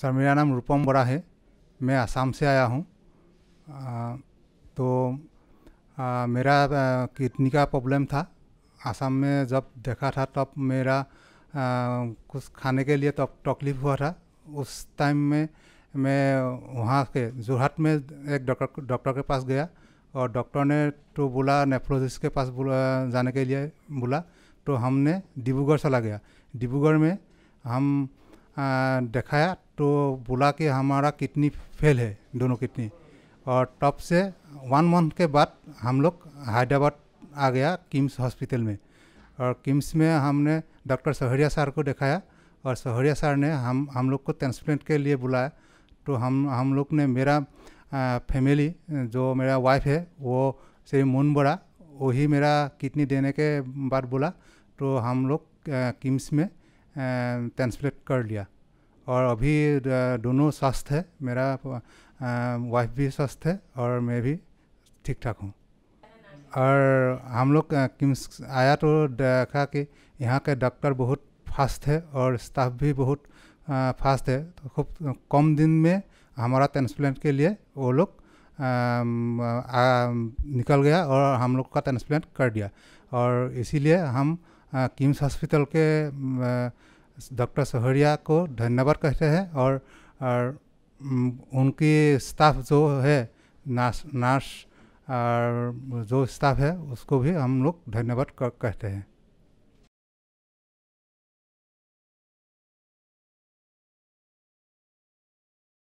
sir मेरा नाम रूपम बड़ा है मैं आसाम से आया हूँ तो आ, मेरा किडनी का प्रॉब्लम था आसाम में जब देखा था तब मेरा आ, कुछ खाने के लिए तकलीफ हुआ था उस टाइम में मैं वहाँ के जोरहाट में एक डॉक्टर डॉक्टर के पास गया और डॉक्टर ने तो बोला नेफ्रोलॉजिस्ट के पास बोला जाने के लिए बोला तो हमने डिब्रूगढ़ चला गया डिब्रूगढ़ में हम दिखाया तो बोला कि हमारा किडनी फेल है दोनों किडनी और टॉप से वन मंथ के बाद हम लोग हैदराबाद आ गया किम्स हॉस्पिटल में और किम्स में हमने डॉक्टर सहरिया सर को दिखाया और सहरिया सर ने हम हम लोग को ट्रांसप्लेंट के लिए बुलाया तो हम हम लोग ने मेरा आ, फैमिली जो मेरा वाइफ है वो श्री मुन बड़ा वही मेरा किडनी देने के बाद बोला तो हम लोग किम्स में ट्रांसलेट कर लिया और अभी दोनों स्वस्थ है मेरा वाइफ भी स्वस्थ है और मैं भी ठीक ठाक हूँ और हम लोग किम्स आया तो देखा कि यहाँ के डॉक्टर बहुत फास्ट है और स्टाफ भी बहुत फास्ट है तो खूब कम दिन में हमारा ट्रांसप्लांट के लिए वो लोग निकल गया और हम लोग का ट्रांसप्लांट कर दिया और इसीलिए हम किम्स हॉस्पिटल के आ, डॉक्टर सहरिया को धन्यवाद कहते हैं और, और उनकी स्टाफ जो है नर्स नर्स और जो स्टाफ है उसको भी हम लोग धन्यवाद कहते हैं